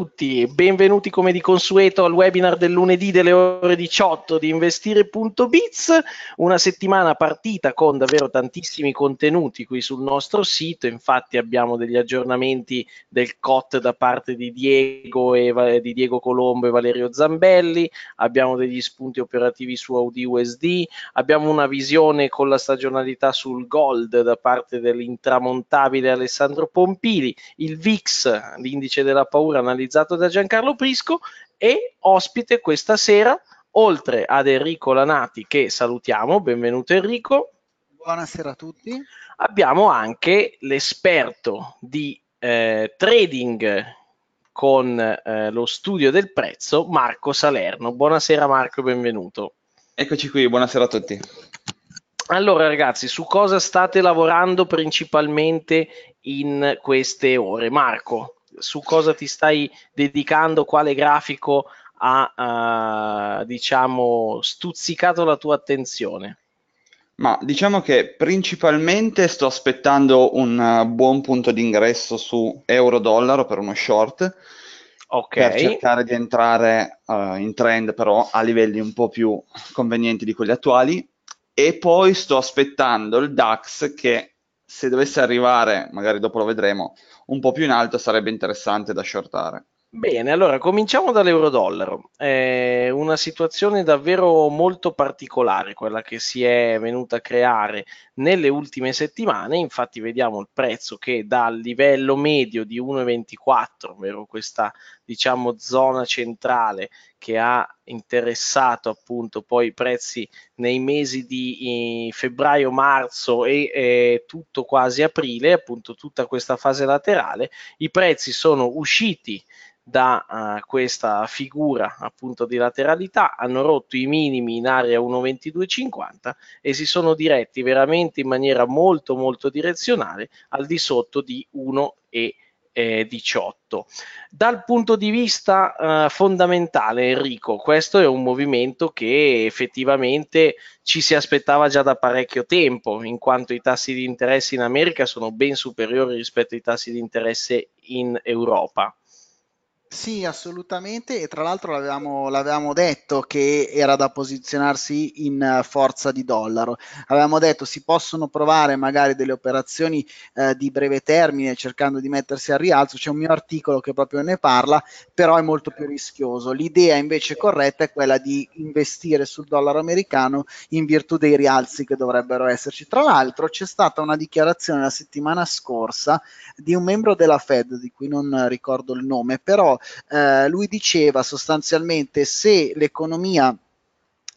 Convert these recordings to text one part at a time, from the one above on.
tutti, benvenuti come di consueto al webinar del lunedì delle ore 18 di investire.biz, una settimana partita con davvero tantissimi contenuti qui sul nostro sito, infatti abbiamo degli aggiornamenti del COT da parte di Diego, e, di Diego Colombo e Valerio Zambelli, abbiamo degli spunti operativi su Audi USD, abbiamo una visione con la stagionalità sul gold da parte dell'intramontabile Alessandro Pompili, il VIX, l'indice della paura analizzato realizzato da Giancarlo Prisco e ospite questa sera, oltre ad Enrico Lanati che salutiamo, benvenuto Enrico. Buonasera a tutti. Abbiamo anche l'esperto di eh, trading con eh, lo studio del prezzo, Marco Salerno. Buonasera Marco, benvenuto. Eccoci qui, buonasera a tutti. Allora ragazzi, su cosa state lavorando principalmente in queste ore? Marco? su cosa ti stai dedicando, quale grafico ha, eh, diciamo, stuzzicato la tua attenzione? Ma diciamo che principalmente sto aspettando un uh, buon punto d'ingresso su euro-dollaro per uno short, okay. per cercare di entrare uh, in trend però a livelli un po' più convenienti di quelli attuali. E poi sto aspettando il DAX che se dovesse arrivare, magari dopo lo vedremo, un po' più in alto sarebbe interessante da shortare. Bene, allora cominciamo dall'euro-dollaro. È una situazione davvero molto particolare quella che si è venuta a creare nelle ultime settimane. Infatti vediamo il prezzo che dal livello medio di 1,24, ovvero questa diciamo zona centrale che ha interessato appunto poi i prezzi nei mesi di febbraio, marzo e eh, tutto quasi aprile, appunto tutta questa fase laterale, i prezzi sono usciti da uh, questa figura appunto di lateralità hanno rotto i minimi in area 1.2250 e si sono diretti veramente in maniera molto molto direzionale al di sotto di 1.2250 2018. Dal punto di vista eh, fondamentale, Enrico, questo è un movimento che effettivamente ci si aspettava già da parecchio tempo, in quanto i tassi di interesse in America sono ben superiori rispetto ai tassi di interesse in Europa. Sì, assolutamente. E tra l'altro l'avevamo, l'avevamo detto che era da posizionarsi in eh, forza di dollaro. Avevamo detto si possono provare magari delle operazioni eh, di breve termine cercando di mettersi al rialzo. C'è un mio articolo che proprio ne parla, però è molto più rischioso. L'idea invece corretta è quella di investire sul dollaro americano in virtù dei rialzi che dovrebbero esserci. Tra l'altro c'è stata una dichiarazione la settimana scorsa di un membro della Fed, di cui non ricordo il nome, però però eh, lui diceva sostanzialmente se l'economia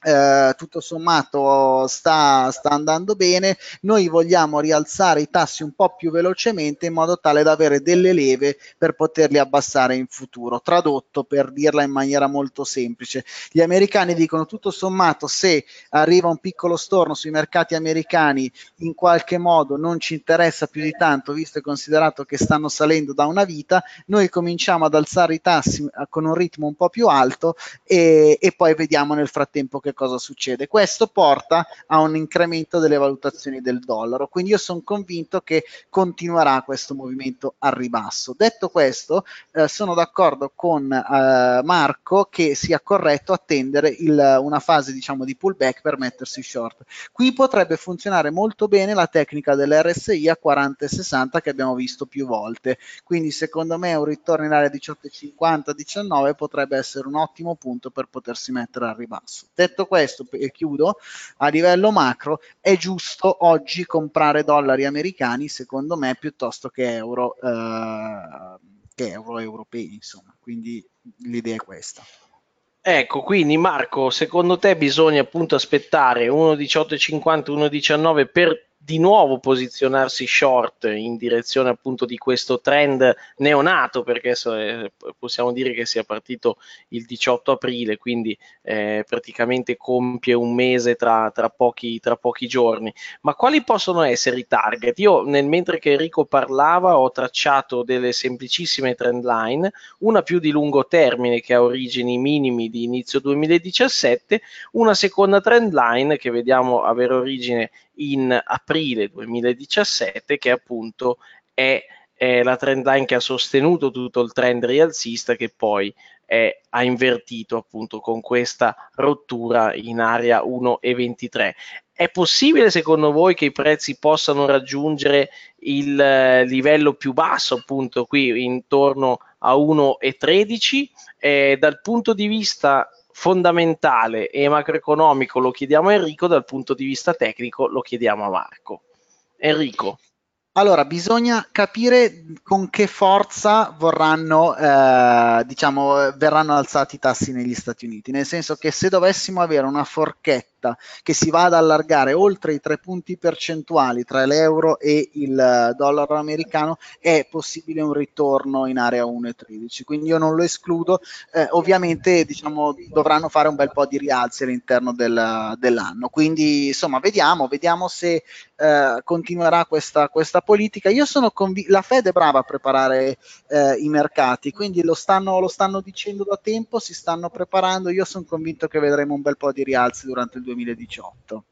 eh, tutto sommato sta, sta, andando bene, noi vogliamo rialzare i tassi un po' più velocemente in modo tale da avere delle leve per poterli abbassare in futuro. Tradotto per dirla in maniera molto semplice, gli americani dicono tutto sommato se arriva un piccolo storno sui mercati americani in qualche modo non ci interessa più di tanto visto e considerato che stanno salendo da una vita, noi cominciamo ad alzare i tassi eh, con un ritmo un po' più alto e, e poi vediamo nel frattempo che che cosa succede? Questo porta a un incremento delle valutazioni del dollaro, quindi io sono convinto che continuerà questo movimento al ribasso. Detto questo, eh, sono d'accordo con eh, Marco che sia corretto attendere il, una fase diciamo di pullback per mettersi short. Qui potrebbe funzionare molto bene la tecnica dell'RSI a 40 e 60 che abbiamo visto più volte, quindi secondo me un ritorno in area 18,50-19 potrebbe essere un ottimo punto per potersi mettere al ribasso. Detto Detto questo, e chiudo, a livello macro è giusto oggi comprare dollari americani, secondo me, piuttosto che euro, eh, che euro europei, insomma. Quindi l'idea è questa. Ecco, quindi Marco, secondo te bisogna appunto aspettare 1,1850, 1,19 per di nuovo posizionarsi short in direzione appunto di questo trend neonato perché eh, possiamo dire che sia partito il 18 aprile quindi eh, praticamente compie un mese tra, tra, pochi, tra, pochi, giorni ma quali possono essere i target? Io nel mentre che Enrico parlava ho tracciato delle semplicissime trend line una più di lungo termine che ha origini minimi di inizio 2017 una seconda trend line che vediamo avere origine in aprile 2017 che appunto è, è la trend line che ha sostenuto tutto il trend rialzista che poi è, ha invertito appunto con questa rottura in area 1,23. È possibile secondo voi che i prezzi possano raggiungere il eh, livello più basso, appunto qui intorno a 1,13? Eh, dal punto di vista fondamentale e macroeconomico lo chiediamo a Enrico, dal punto di vista tecnico lo chiediamo a Marco. Enrico. Allora, bisogna capire con che forza vorranno, eh, diciamo, verranno alzati i tassi negli Stati Uniti, nel senso che se dovessimo avere una forchetta netta che si va ad allargare oltre i tre punti percentuali tra l'euro e il eh, dollaro americano è possibile un ritorno in area 1,13 quindi io non lo escludo eh, ovviamente diciamo, dovranno fare un bel po' di rialzi all'interno del, dell'anno quindi insomma vediamo vediamo se eh, continuerà questa, questa, politica io sono convinto la Fed è brava a preparare eh, i mercati quindi lo stanno, lo stanno dicendo da tempo si stanno preparando io sono convinto che vedremo un bel po' di rialzi durante il 2020 2018.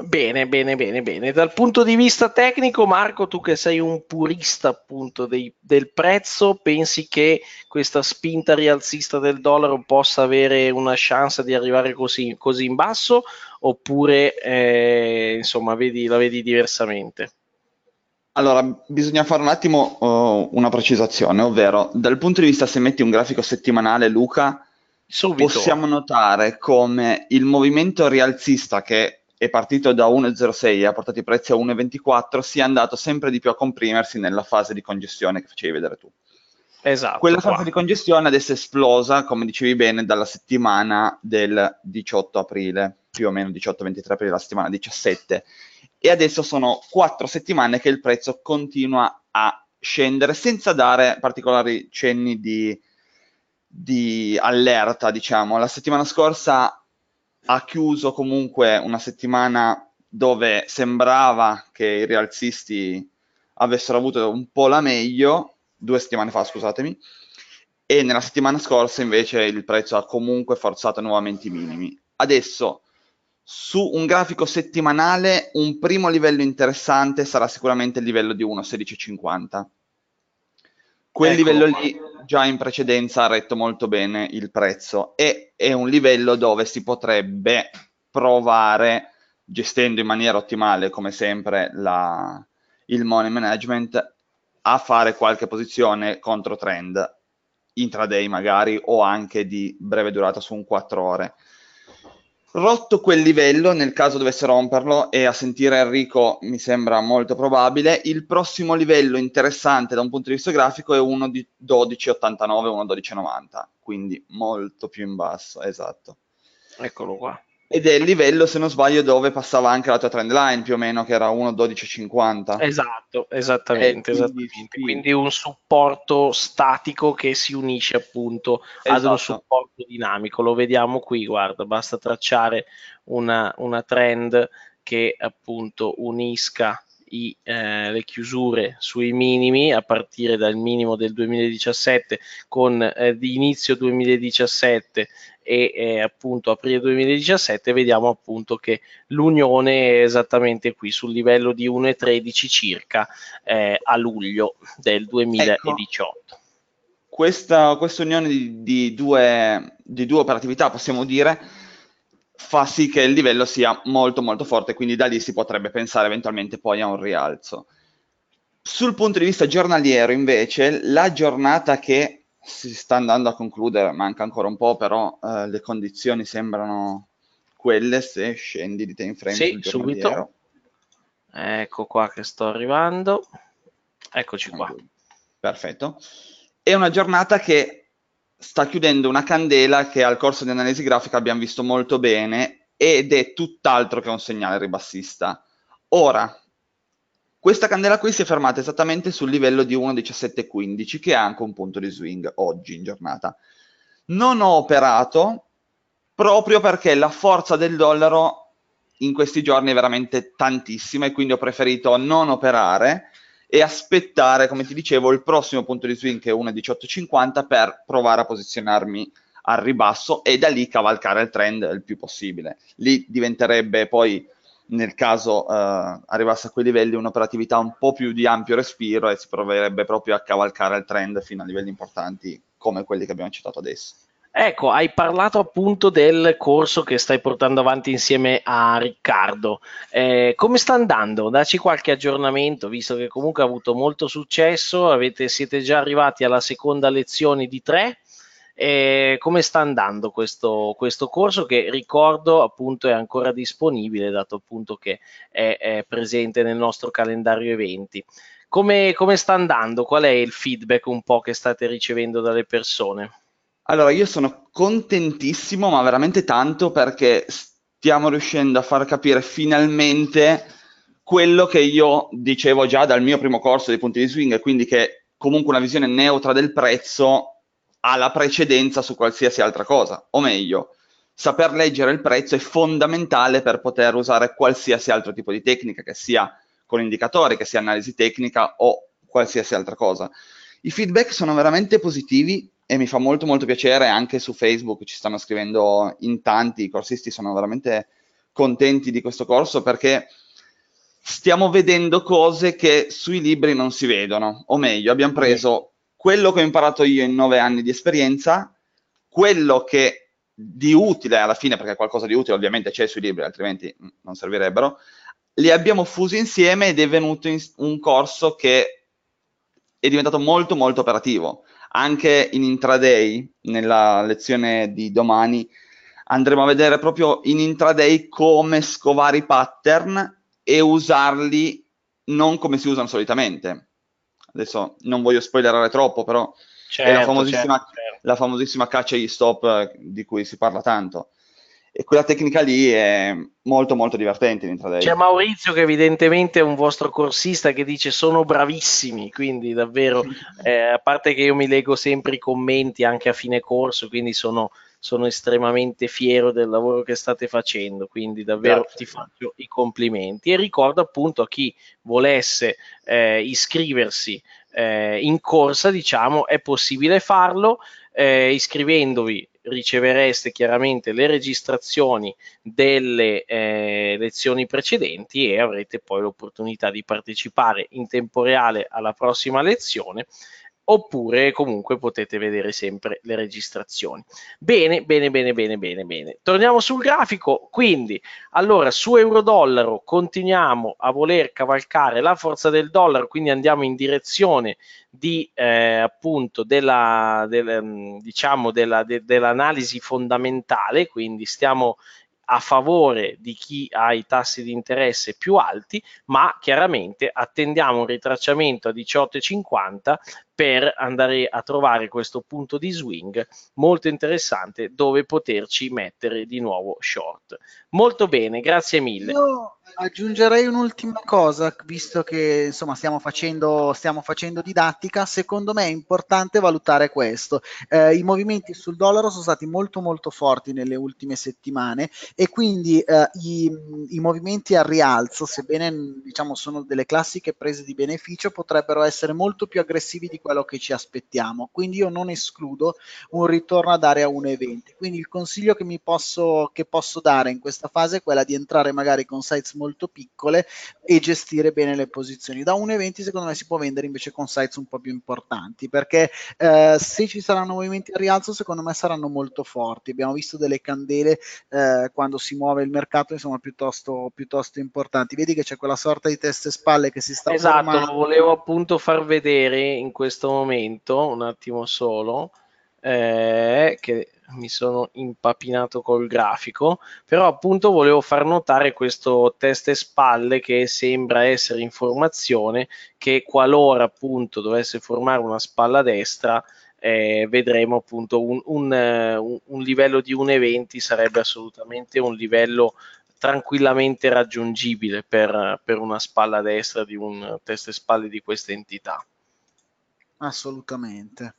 Bene, bene, bene, bene. Dal punto di vista tecnico, Marco, tu che sei un purista appunto dei, del prezzo, pensi che questa spinta rialzista del dollaro possa avere una chance di arrivare così, così in basso oppure eh, insomma vedi, la vedi diversamente? Allora, bisogna fare un attimo oh, una precisazione, ovvero dal punto di vista se metti un grafico settimanale, Luca, Subito. possiamo notare come il movimento rialzista che è partito da 1,06 e ha portato i prezzi a 1,24 sia andato sempre di più a comprimersi nella fase di congestione che facevi vedere tu. Esatto. Quella fase qua. di congestione adesso è esplosa, come dicevi bene, dalla settimana del 18 aprile, più o meno 18-23 aprile, la settimana 17. E adesso sono quattro settimane che il prezzo continua a scendere senza dare particolari cenni di di allerta, diciamo. La settimana scorsa ha chiuso comunque una settimana dove sembrava che i rialzisti avessero avuto un po' la meglio, due settimane fa, scusatemi, e nella settimana scorsa invece il prezzo ha comunque forzato nuovamente i minimi. Adesso su un grafico settimanale un primo livello interessante sarà sicuramente il livello di 1,1650 quel ecco. livello lì già in precedenza ha retto molto bene il prezzo e è un livello dove si potrebbe provare, gestendo in maniera ottimale come sempre la, il money management, a fare qualche posizione contro trend intraday magari o anche di breve durata su un 4 ore. Rotto quel livello, nel caso dovesse romperlo, e a sentire Enrico mi sembra molto probabile, il prossimo livello interessante da un punto di vista grafico è uno di 1.1289, 12,90, quindi molto più in basso, esatto. Eccolo qua. Ed è il livello, se non sbaglio, dove passava anche la tua trend line più o meno, che era 1.12.50. Esatto, esattamente. Eh, quindi, esattamente. Sì. quindi, un supporto statico che si unisce appunto esatto. ad un esatto. supporto dinamico. Lo vediamo qui, guarda, basta tracciare una, una trend che appunto unisca i, eh, le chiusure sui minimi a partire dal minimo del 2017 con eh, di inizio 2017 e eh, appunto aprile 2017 vediamo appunto che l'unione è esattamente qui sul livello di 1,13 circa eh, a luglio del 2018. Ecco. Questa, questa unione di, di, due, di due operatività possiamo dire fa sì che il livello sia molto molto forte, quindi da lì si potrebbe pensare eventualmente poi a un rialzo. Sul punto di vista giornaliero, invece, la giornata che si sta andando a concludere, manca ancora un po', però eh, le condizioni sembrano quelle se scendi di time frame sì, subito. Ecco qua che sto arrivando. Eccoci qua. Perfetto. È una giornata che sta chiudendo una candela che al corso di analisi grafica abbiamo visto molto bene ed è tutt'altro che un segnale ribassista. Ora, questa candela qui si è fermata esattamente sul livello di 1.1715 che è anche un punto di swing oggi in giornata. Non ho operato proprio perché la forza del dollaro in questi giorni è veramente tantissima e quindi ho preferito non operare e aspettare, come ti dicevo, il prossimo punto di swing che è 1,1850 per provare a posizionarmi al ribasso e da lì cavalcare il trend il più possibile. Lì diventerebbe poi, nel caso eh, arrivasse a quei livelli, un'operatività un po' più di ampio respiro e si proverebbe proprio a cavalcare il trend fino a livelli importanti come quelli che abbiamo citato adesso. Ecco, hai parlato appunto del corso che stai portando avanti insieme a Riccardo. Eh, come sta andando? Daci qualche aggiornamento, visto che comunque ha avuto molto successo, avete, siete già arrivati alla seconda lezione di tre. Eh, come sta andando questo, questo, corso che ricordo appunto è ancora disponibile, dato appunto che è, è presente nel nostro calendario eventi. Come, come sta andando? Qual è il feedback un po' che state ricevendo dalle persone? Allora, io sono contentissimo, ma veramente tanto, perché stiamo riuscendo a far capire finalmente quello che io dicevo già dal mio primo corso dei punti di swing, quindi che comunque una visione neutra del prezzo ha la precedenza su qualsiasi altra cosa, o meglio, saper leggere il prezzo è fondamentale per poter usare qualsiasi altro tipo di tecnica, che sia con indicatori, che sia analisi tecnica o qualsiasi altra cosa. I feedback sono veramente positivi e mi fa molto molto piacere anche su Facebook ci stanno scrivendo in tanti, i corsisti sono veramente contenti di questo corso perché stiamo vedendo cose che sui libri non si vedono, o meglio abbiamo preso quello che ho imparato io in nove anni di esperienza, quello che di utile alla fine, perché qualcosa di utile ovviamente c'è sui libri, altrimenti non servirebbero, li abbiamo fusi insieme ed è venuto in un corso che è diventato molto molto operativo anche in intraday, nella lezione di domani, andremo a vedere proprio in intraday come scovare i pattern e usarli non come si usano solitamente. Adesso non voglio spoilerare troppo, però certo, è la certo, famosissima, certo, certo. la famosissima caccia agli stop di cui si parla tanto e quella tecnica lì è molto molto divertente in intraday. C'è Maurizio che evidentemente è un vostro corsista che dice sono bravissimi, quindi davvero, eh, a parte che io mi leggo sempre i commenti anche a fine corso, quindi sono, sono estremamente fiero del lavoro che state facendo, quindi davvero Grazie. ti faccio i complimenti e ricordo appunto a chi volesse eh, iscriversi eh, in corsa, diciamo, è possibile farlo eh, iscrivendovi ricevereste chiaramente le registrazioni delle eh, lezioni precedenti e avrete poi l'opportunità di partecipare in tempo reale alla prossima lezione oppure comunque potete vedere sempre le registrazioni. Bene, bene, bene, bene, bene, bene. Torniamo sul grafico, quindi, allora, su euro-dollaro continuiamo a voler cavalcare la forza del dollaro, quindi andiamo in direzione di, eh, appunto, della, del, ehm, diciamo, dell'analisi fondamentale, quindi stiamo a favore di chi ha i tassi di interesse più alti, ma chiaramente attendiamo un ritracciamento a 18,50 per andare a trovare questo punto di swing molto interessante dove poterci mettere di nuovo short. Molto bene, grazie mille. No aggiungerei un'ultima cosa, visto che insomma, stiamo, facendo, stiamo facendo didattica, secondo me è importante valutare questo. Eh, I movimenti sul dollaro sono stati molto molto forti nelle ultime settimane e quindi eh, i, i, movimenti al rialzo, sebbene diciamo, sono delle classiche prese di beneficio, potrebbero essere molto più aggressivi di quello che ci aspettiamo. Quindi io non escludo un ritorno ad area 1,20. Quindi il consiglio che, mi posso, che posso dare in questa fase è quella di entrare magari con sites molto piccole e gestire bene le posizioni. Da 1,20 secondo me si può vendere invece con sites un po' più importanti perché eh, se ci saranno movimenti a rialzo secondo me saranno molto forti. Abbiamo visto delle candele eh, quando si muove il mercato insomma piuttosto, piuttosto, importanti. Vedi che c'è quella sorta di testa e spalle che si sta esatto, formando. Esatto, lo volevo appunto far vedere in questo momento, un attimo solo, eh, che mi sono impapinato col grafico, però appunto volevo far notare questo testa e spalle che sembra essere in formazione, che qualora appunto dovesse formare una spalla destra eh, vedremo appunto un, un, eh, un livello di 1,20 sarebbe assolutamente un livello tranquillamente raggiungibile per, per una spalla destra di un testa e spalle di questa entità. Assolutamente.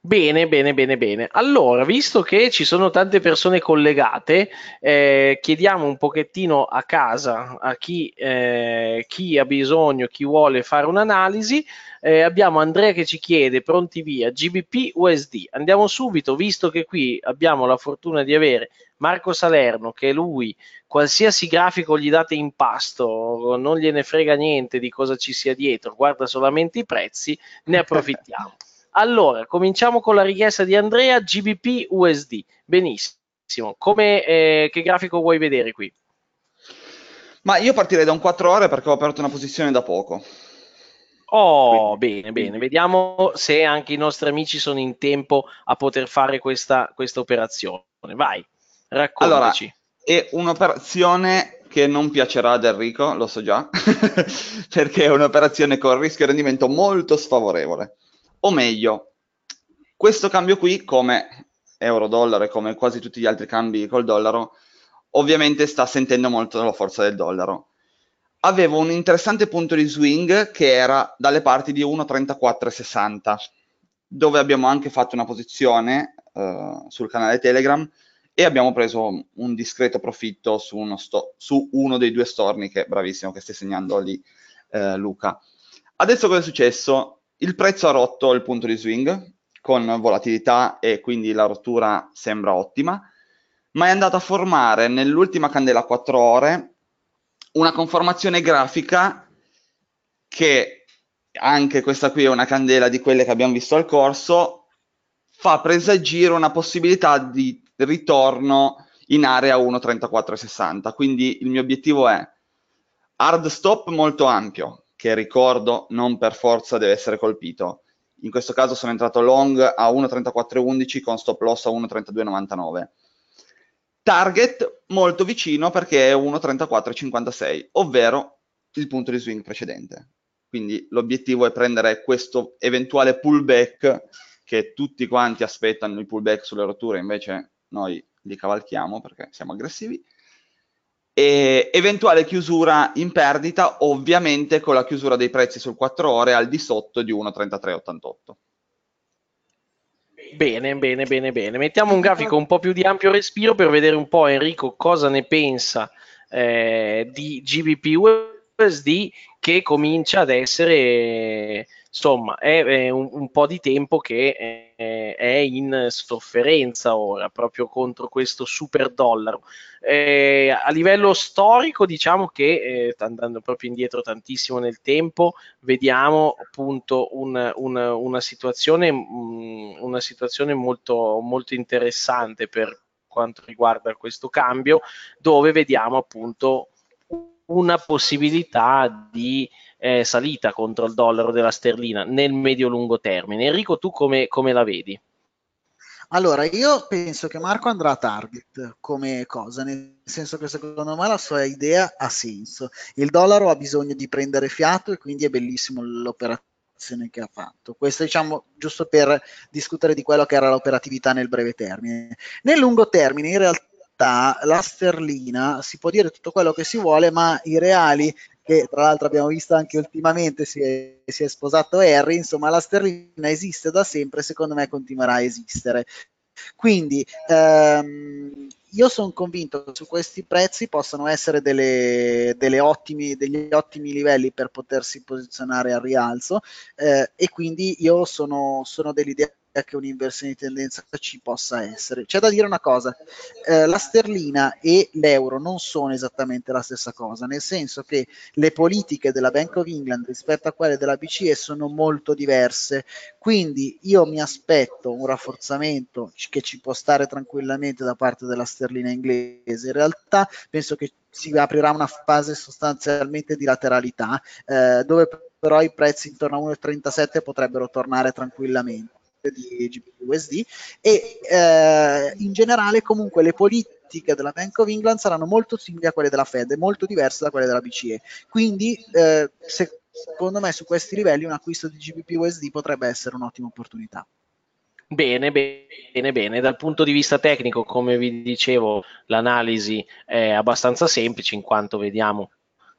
Bene, bene, bene, bene. Allora, visto che ci sono tante persone collegate, eh, chiediamo un pochettino a casa a chi, eh, chi ha bisogno, chi vuole fare un'analisi. Eh, abbiamo Andrea che ci chiede, pronti via, GBP USD. Andiamo subito, visto che qui abbiamo la fortuna di avere Marco Salerno, che lui, qualsiasi grafico gli date in pasto, non gliene frega niente di cosa ci sia dietro, guarda solamente i prezzi, ne approfittiamo. Allora, cominciamo con la richiesta di Andrea, GBP USD. Benissimo. Come, eh, che grafico vuoi vedere qui? Ma io partirei da un 4 ore perché ho aperto una posizione da poco. Oh, Quindi. bene, bene. Vediamo se anche i nostri amici sono in tempo a poter fare questa, questa operazione. Vai, raccontaci. Allora, è un'operazione che non piacerà ad Enrico, lo so già, perché è un'operazione con rischio e rendimento molto sfavorevole. O meglio, questo cambio qui, come euro-dollaro e come quasi tutti gli altri cambi col dollaro, ovviamente sta sentendo molto la forza del dollaro. Avevo un interessante punto di swing che era dalle parti di 1,3460, dove abbiamo anche fatto una posizione uh, sul canale Telegram e abbiamo preso un discreto profitto su uno, sto- su uno dei due storni che bravissimo che stai segnando lì eh, Luca. Adesso cosa è successo? Il prezzo ha rotto il punto di swing con volatilità e quindi la rottura sembra ottima, ma è andata a formare nell'ultima candela a 4 ore una conformazione grafica che anche questa qui è una candela di quelle che abbiamo visto al corso, fa presagire una possibilità di ritorno in area 1.34.60. Quindi il mio obiettivo è hard stop molto ampio, che ricordo non per forza deve essere colpito. In questo caso sono entrato long a 1.34.11 con stop loss a 1.32.99. Target molto vicino perché è 1.34.56, ovvero il punto di swing precedente. Quindi l'obiettivo è prendere questo eventuale pullback che tutti quanti aspettano il pullback sulle rotture, invece noi li cavalchiamo perché siamo aggressivi, e eventuale chiusura in perdita, ovviamente con la chiusura dei prezzi sul 4 ore al di sotto di 1,3388. Bene, bene, bene, bene. Mettiamo un grafico un po' più di ampio respiro per vedere un po' Enrico cosa ne pensa eh, di GBP USD che comincia ad essere insomma è, è un, un, po' di tempo che è, eh, è, in sofferenza ora proprio contro questo super dollaro. Eh, a livello storico diciamo che eh, andando proprio indietro tantissimo nel tempo vediamo appunto un, un, una, situazione, mh, mm, una situazione molto, molto interessante per quanto riguarda questo cambio dove vediamo appunto una possibilità di eh, salita contro il dollaro della sterlina nel medio-lungo termine. Enrico, tu come, come la vedi? Allora, io penso che Marco andrà a target come cosa, nel senso che secondo me la sua idea ha senso. Il dollaro ha bisogno di prendere fiato e quindi è bellissimo l'operazione che ha fatto. Questo diciamo giusto per discutere di quello che era l'operatività nel breve termine. Nel lungo termine in realtà realtà la sterlina si può dire tutto quello che si vuole, ma i reali, che tra l'altro abbiamo visto anche ultimamente si è, si è sposato Harry, insomma la sterlina esiste da sempre secondo me continuerà a esistere. Quindi ehm, io sono convinto che su questi prezzi possano essere delle, delle ottimi, degli ottimi livelli per potersi posizionare al rialzo eh, e quindi io sono, sono dell'idea che un'inversione di tendenza ci possa essere. C'è da dire una cosa, eh, la sterlina e l'euro non sono esattamente la stessa cosa, nel senso che le politiche della Bank of England rispetto a quelle della BCE sono molto diverse, quindi io mi aspetto un rafforzamento che ci può stare tranquillamente da parte della sterlina inglese, in realtà penso che si aprirà una fase sostanzialmente di lateralità, eh, dove però i prezzi intorno a 1,37 potrebbero tornare tranquillamente di GBUSD e eh, in generale comunque le politiche della Bank of England saranno molto simili a quelle della Fed e molto diverse da quelle della BCE. Quindi eh, secondo me su questi livelli un acquisto di gbp potrebbe essere un'ottima opportunità. Bene, bene, bene. Dal punto di vista tecnico, come vi dicevo, l'analisi è abbastanza semplice in quanto vediamo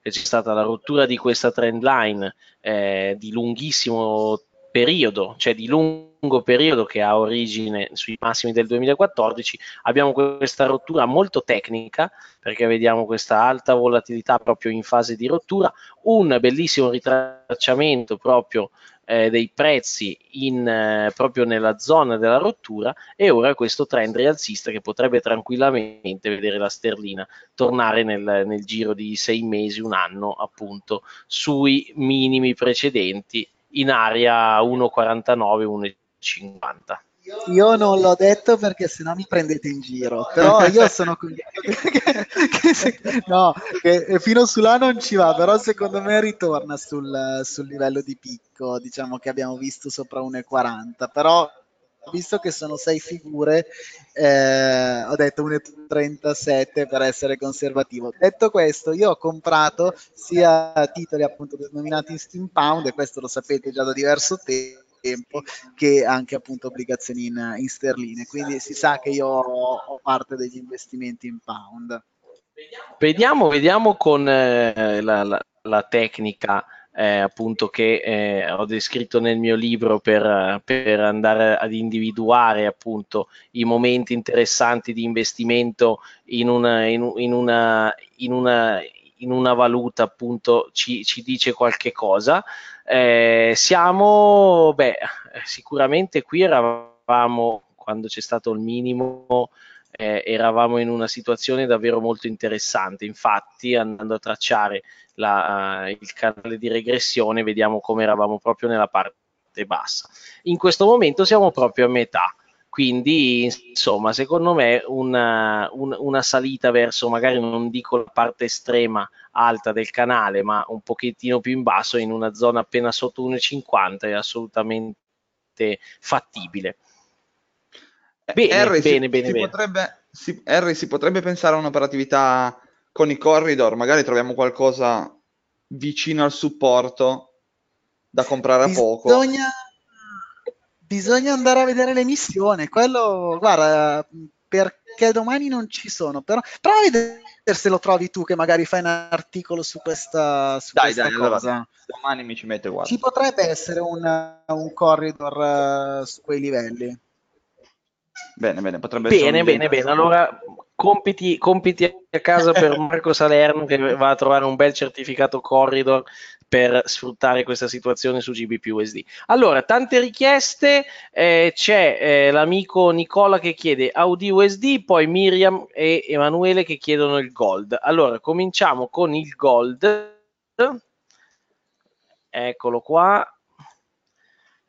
che c'è stata la rottura di questa trend line eh, di lunghissimo tempo periodo, cioè di lungo periodo che ha origine sui massimi del 2014, abbiamo questa rottura molto tecnica perché vediamo questa alta volatilità proprio in fase di rottura, un bellissimo ritracciamento proprio eh, dei prezzi in, eh, proprio nella zona della rottura e ora questo trend rialzista che potrebbe tranquillamente vedere la sterlina tornare nel, nel giro di sei mesi, un anno appunto, sui minimi precedenti in aria 1,49, 1,50. Io non l'ho detto perché sennò mi prendete in giro, però io sono convinto che, no, fino su là non ci va, però secondo me ritorna sul, sul livello di picco, diciamo che abbiamo visto sopra 1,40, però visto che sono sei figure, eh, ho detto 1,37 per essere conservativo. Detto questo, io ho comprato sia titoli appunto denominati in pound, e questo lo sapete già da diverso tempo tempo che anche appunto obbligazioni in, in, sterline. Quindi si sa che io ho, ho parte degli investimenti in pound. Vediamo, vediamo con eh, la, la, la, tecnica eh, appunto che eh, ho descritto nel mio libro per, per, andare ad individuare appunto i momenti interessanti di investimento in una, in, in una, in una, in una valuta appunto ci, ci dice qualche cosa. Eh, siamo, beh, sicuramente qui eravamo quando c'è stato il minimo eh, eravamo in una situazione davvero molto interessante. Infatti, andando a tracciare la, uh, il canale di regressione, vediamo come eravamo proprio nella parte bassa. In questo momento siamo proprio a metà. Quindi, insomma, secondo me una, eh, un, una salita verso, magari non dico la parte estrema alta del canale, ma un pochettino più in basso, in una zona appena sotto 1,50 è assolutamente fattibile. Bene, Harry bene, si, bene, si bene. Potrebbe, si, Harry, si potrebbe pensare a un'operatività con i corridor, magari troviamo qualcosa vicino al supporto da comprare Bisogna... a poco. Bisogna andare a vedere l'emissione, quello, guarda, perché domani non ci sono, però prova a vedere se lo trovi tu che magari fai un articolo su questa, su dai, questa dai, cosa. Allora, domani mi ci metto guarda. Ci potrebbe essere un, un corridor uh, su quei livelli. Bene, bene, potrebbe bene, essere. Bene, bene, bene. Allora, compiti, compiti, a casa per Marco Salerno che va a trovare un bel certificato corridor per sfruttare questa situazione su GBPUSD. Allora, tante richieste. Eh, c'è eh, l'amico Nicola che chiede Audi USD, poi Miriam e Emanuele che chiedono il Gold. Allora, cominciamo con il Gold. Eccolo qua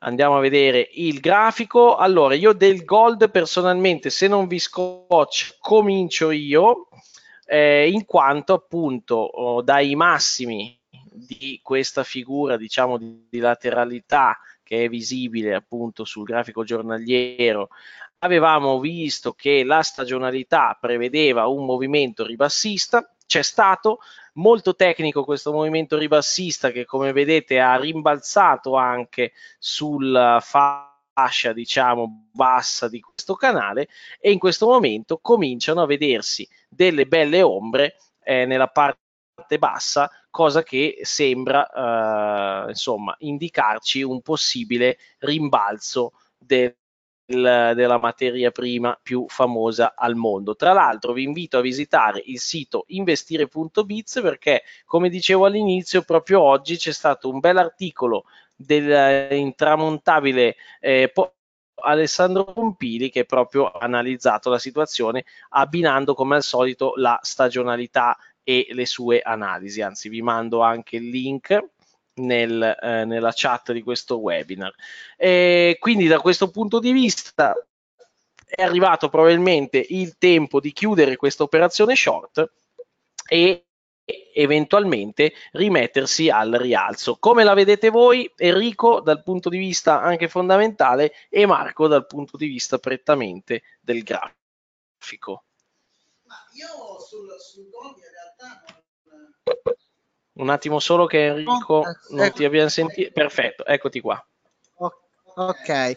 andiamo a vedere il grafico. Allora, io del gold personalmente, se non vi scotch, comincio io, eh, in quanto appunto oh, dai massimi di questa figura, diciamo, di, di lateralità che è visibile appunto sul grafico giornaliero, avevamo visto che la stagionalità prevedeva un movimento ribassista, c'è stato, molto tecnico questo movimento ribassista che come vedete ha rimbalzato anche sulla eh, fascia diciamo bassa di questo canale e in questo momento cominciano a vedersi delle belle ombre eh, nella parte bassa cosa che sembra eh, insomma indicarci un possibile rimbalzo del del, della materia prima più famosa al mondo. Tra l'altro vi invito a visitare il sito investire.biz perché come dicevo all'inizio proprio oggi c'è stato un bel articolo dell'intramontabile eh, Alessandro Pompili che proprio ha analizzato la situazione abbinando come al solito la stagionalità e le sue analisi. Anzi vi mando anche il link nel, eh, nella chat di questo webinar. E quindi da questo punto di vista è arrivato probabilmente il tempo di chiudere questa operazione short e eventualmente rimettersi al rialzo. Come la vedete voi, Enrico dal punto di vista anche fondamentale e Marco dal punto di vista prettamente del grafico? Ma io sul, sul in realtà non, un attimo solo che Enrico non ti abbia sentito. Perfetto, eccoti qua. Ok, eh,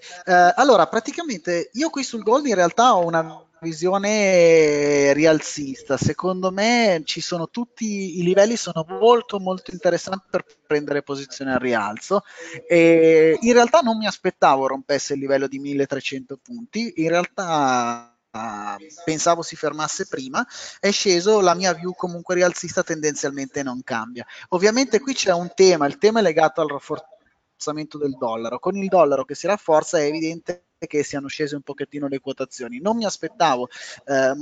allora praticamente io qui sul gold in realtà ho una visione rialzista. Secondo me ci sono tutti i livelli sono molto molto interessanti per prendere posizione al rialzo e in realtà non mi aspettavo rompesse il livello di 1300 punti, in realtà pensavo si fermasse prima, è sceso, la mia view comunque rialzista tendenzialmente non cambia. Ovviamente qui c'è un tema, il tema è legato al rafforzamento del dollaro. Con il dollaro che si rafforza è evidente che siano scese un pochettino le quotazioni. Non mi aspettavo eh,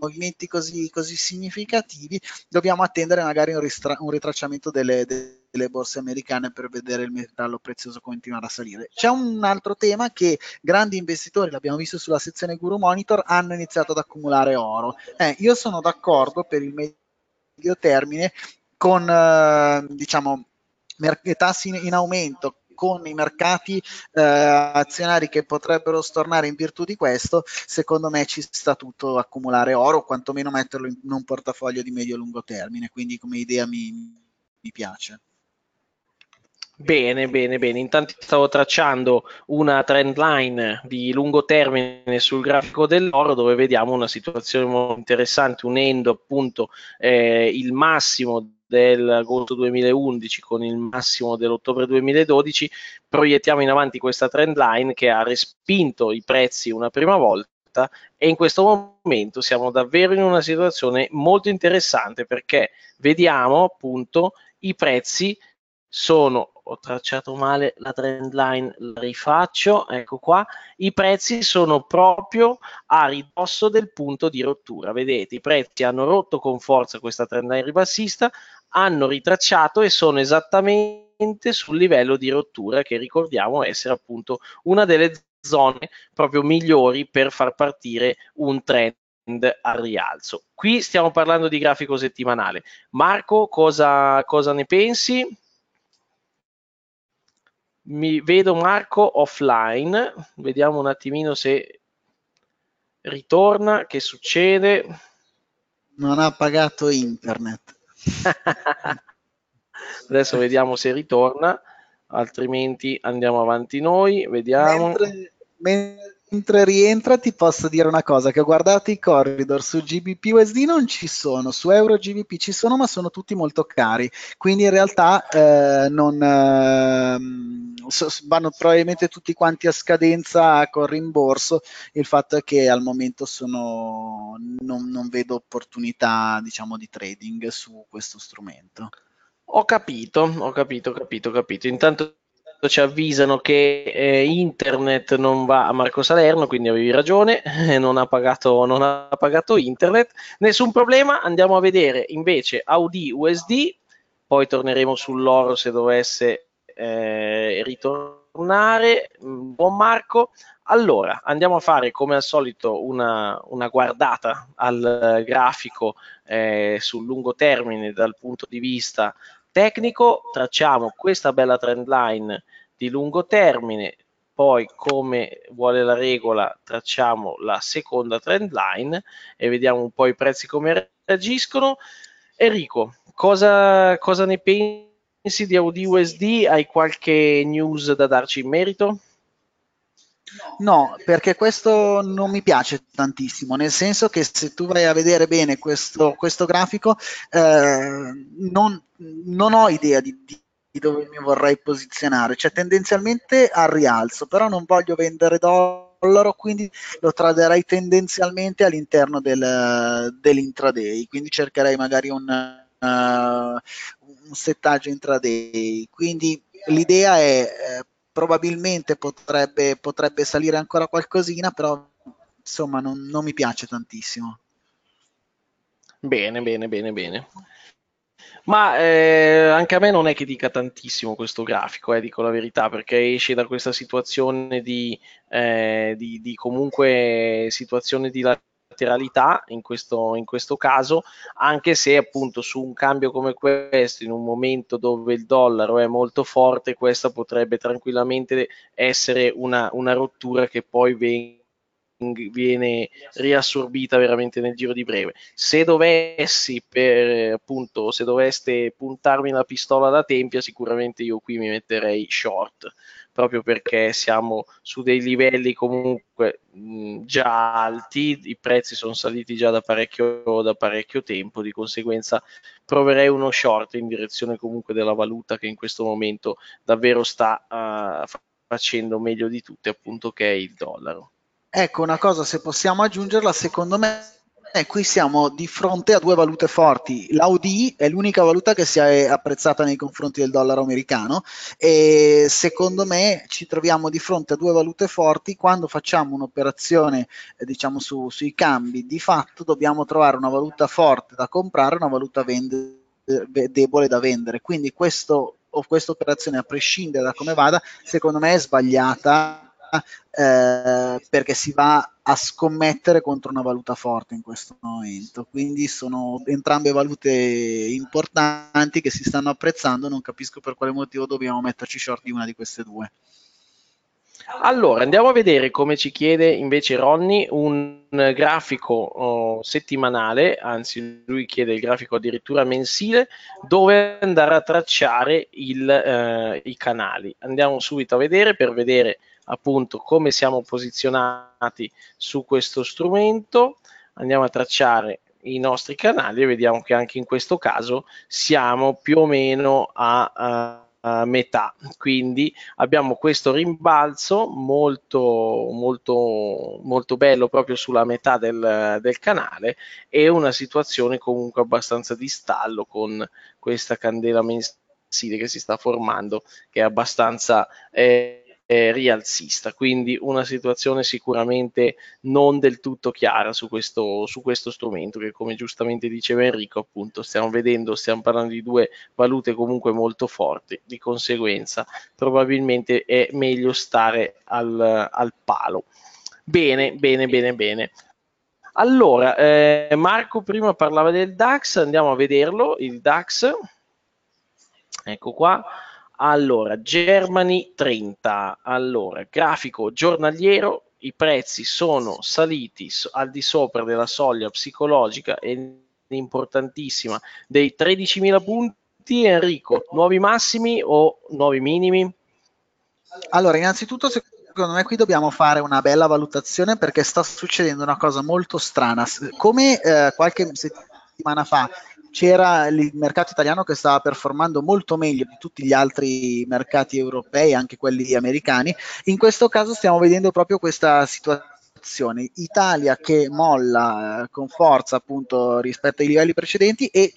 movimenti così, così significativi, dobbiamo attendere magari un, ristra- un ritracciamento delle, delle, borse americane per vedere il metallo prezioso continuare a salire. C'è un altro tema che grandi investitori, l'abbiamo visto sulla sezione Guru Monitor, hanno iniziato ad accumulare oro. Eh, io sono d'accordo per il medio termine con, eh, diciamo, tassi in, in aumento con i mercati eh, azionari che potrebbero stornare in virtù di questo, secondo me ci sta tutto accumulare oro quantomeno metterlo in un portafoglio di medio-lungo termine, quindi come idea mi, mi piace. Bene, bene, bene. Intanto stavo tracciando una trend line di lungo termine sul grafico dell'oro dove vediamo una situazione molto interessante unendo appunto eh, il massimo dell'agosto 2011 con il massimo dell'ottobre 2012, proiettiamo in avanti questa trend line che ha respinto i prezzi una prima volta e in questo momento siamo davvero in una situazione molto interessante perché vediamo appunto i prezzi sono ho tracciato male la trend line la rifaccio ecco qua i prezzi sono proprio a ridosso del punto di rottura vedete i prezzi hanno rotto con forza questa trend line ribassista hanno ritracciato e sono esattamente sul livello di rottura che ricordiamo essere appunto una delle zone proprio migliori per far partire un trend al rialzo. Qui stiamo parlando di grafico settimanale. Marco, cosa, cosa ne pensi? Mi vedo Marco offline, vediamo un attimino se ritorna, che succede. Non ha pagato internet. Adesso vediamo se ritorna, altrimenti andiamo avanti noi, vediamo. Mentre, mentre, rientra ti posso dire una cosa, che ho guardato i corridor su GBP USD non ci sono, su Euro GBP ci sono, ma sono tutti molto cari, quindi in realtà eh, non... Eh, vanno probabilmente tutti quanti a scadenza con rimborso. Il fatto è che al momento sono, non, non vedo opportunità diciamo, di trading su questo strumento. Ho capito, ho capito, ho capito, ho capito. Intanto ci avvisano che eh, internet non va a Marco Salerno, quindi avevi ragione, eh, non ha, pagato, non ha pagato internet. Nessun problema, andiamo a vedere invece Audi USD, poi torneremo sull'oro se dovesse eh, ritornare. Mm, buon Marco. Allora, andiamo a fare come al solito una, una guardata al grafico eh, sul lungo termine dal punto di vista tecnico. Tracciamo questa bella trend line di lungo termine, poi come vuole la regola tracciamo la seconda trend line e vediamo un po' i prezzi come reagiscono. Enrico, cosa, cosa ne pensi? Insidium di USD, hai qualche news da darci in merito? No, perché questo non mi piace tantissimo, nel senso che se tu vai a vedere bene questo, questo grafico, eh, non, non, ho idea di, di, dove mi vorrei posizionare, cioè tendenzialmente al rialzo, però non voglio vendere dollaro, quindi lo traderei tendenzialmente all'interno del, dell'intraday, quindi cercherei magari un, Uh, un settaggio intraday, quindi l'idea è eh, probabilmente potrebbe, potrebbe, salire ancora qualcosina, però insomma non, non mi piace tantissimo. Bene, bene, bene, bene. Ma eh, anche a me non è che dica tantissimo questo grafico, eh, dico la verità, perché esce da questa situazione di, eh, di, di comunque situazione di lateralità in questo, in questo caso, anche se appunto su un cambio come questo, in un momento dove il dollaro è molto forte, questa potrebbe tranquillamente essere una, una rottura che poi venga viene riassorbita veramente nel giro di breve. Se dovessi per appunto, se doveste puntarmi la pistola da tempia, sicuramente io qui mi metterei short proprio perché siamo su dei livelli comunque mh, già alti, i prezzi sono saliti già da parecchio, da parecchio tempo, di conseguenza proverei uno short in direzione comunque della valuta che in questo momento davvero sta uh, facendo meglio di tutte, appunto che è il dollaro. Ecco, una cosa se possiamo aggiungerla, secondo me e qui siamo di fronte a due valute forti. L'Audi è l'unica valuta che si è apprezzata nei confronti del dollaro americano e secondo me ci troviamo di fronte a due valute forti quando facciamo un'operazione eh, diciamo su, sui cambi. Di fatto dobbiamo trovare una valuta forte da comprare e una valuta vende, eh, debole da vendere. Quindi questo, questa operazione, a prescindere da come vada, secondo me è sbagliata eh, perché si va a scommettere contro una valuta forte in questo momento. Quindi sono entrambe valute importanti che si stanno apprezzando, non capisco per quale motivo dobbiamo metterci short di una di queste due. Allora, andiamo a vedere come ci chiede invece Ronny un grafico oh, settimanale, anzi lui chiede il grafico addirittura mensile, dove andare a tracciare il, eh, i canali. Andiamo subito a vedere per vedere appunto come siamo posizionati su questo strumento, andiamo a tracciare i nostri canali e vediamo che anche in questo caso siamo più o meno a, a metà quindi abbiamo questo rimbalzo molto molto molto bello proprio sulla metà del, del canale e una situazione comunque abbastanza di stallo con questa candela mensile che si sta formando che è abbastanza eh, eh, rialzista, quindi una situazione sicuramente non del tutto chiara su questo, su questo strumento che come giustamente diceva Enrico appunto stiamo vedendo, stiamo parlando di due valute comunque molto forti, di conseguenza probabilmente è meglio stare al, al palo. Bene, bene, bene, bene. Allora, eh, Marco prima parlava del DAX, andiamo a vederlo, il DAX, ecco qua. Allora, Germany 30. Allora, grafico giornaliero, i prezzi sono saliti al di sopra della soglia psicologica e importantissima dei 13.000 punti. Enrico, nuovi massimi o nuovi minimi? Allora, innanzitutto secondo me qui dobbiamo fare una bella valutazione perché sta succedendo una cosa molto strana. Come eh, qualche settimana fa c'era il mercato italiano che stava performando molto meglio di tutti gli altri mercati europei, anche quelli americani. In questo caso stiamo vedendo proprio questa situazione Italia che molla eh, con forza appunto rispetto ai livelli precedenti e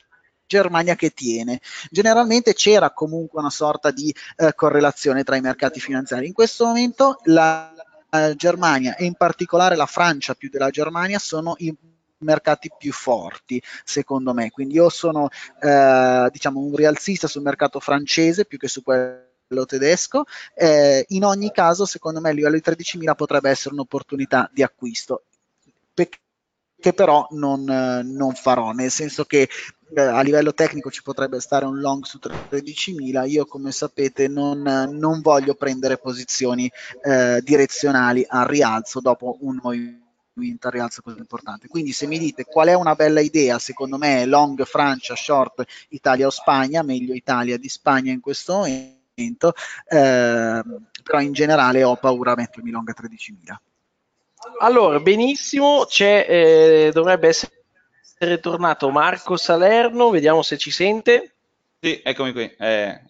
Germania che tiene. Generalmente c'era comunque una sorta di eh, correlazione tra i mercati finanziari. In questo momento la, la eh, Germania e in particolare la Francia più della Germania sono in mercati più forti, secondo me. Quindi io sono eh, diciamo un rialzista sul mercato francese più che su quello tedesco. Eh, in ogni caso, secondo me, il livello di 13.000 potrebbe essere un'opportunità di acquisto. Peccato che però non, non, farò, nel senso che eh, a livello tecnico ci potrebbe stare un long su 13.000, io come sapete non, non voglio prendere posizioni eh, direzionali al rialzo dopo un movimento movimento al rialzo così importante. Quindi se mi dite qual è una bella idea, secondo me long Francia, short Italia o Spagna, meglio Italia di Spagna in questo momento, eh, però in generale ho paura a mettermi long a 13.000. Allora, benissimo, eh, dovrebbe essere tornato Marco Salerno, vediamo se ci sente. Sì, eccomi qui. Eh,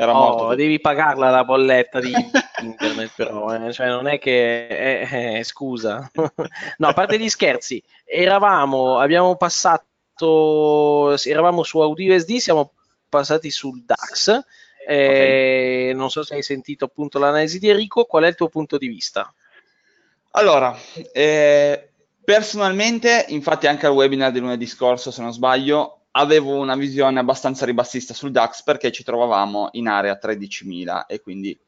era oh, morto. devi pagarla la bolletta di internet, però, eh. cioè, non è che... Eh, eh, scusa. no, a parte gli scherzi, eravamo, abbiamo passato, eravamo su AudioSD, siamo passati sul DAX. Eh, okay. Non so se hai sentito appunto l'analisi di Enrico, qual è il tuo punto di vista? Allora, eh, personalmente, infatti anche al webinar di lunedì scorso, se non sbaglio, avevo una visione abbastanza ribassista sul DAX perché ci trovavamo in area 13.000 e quindi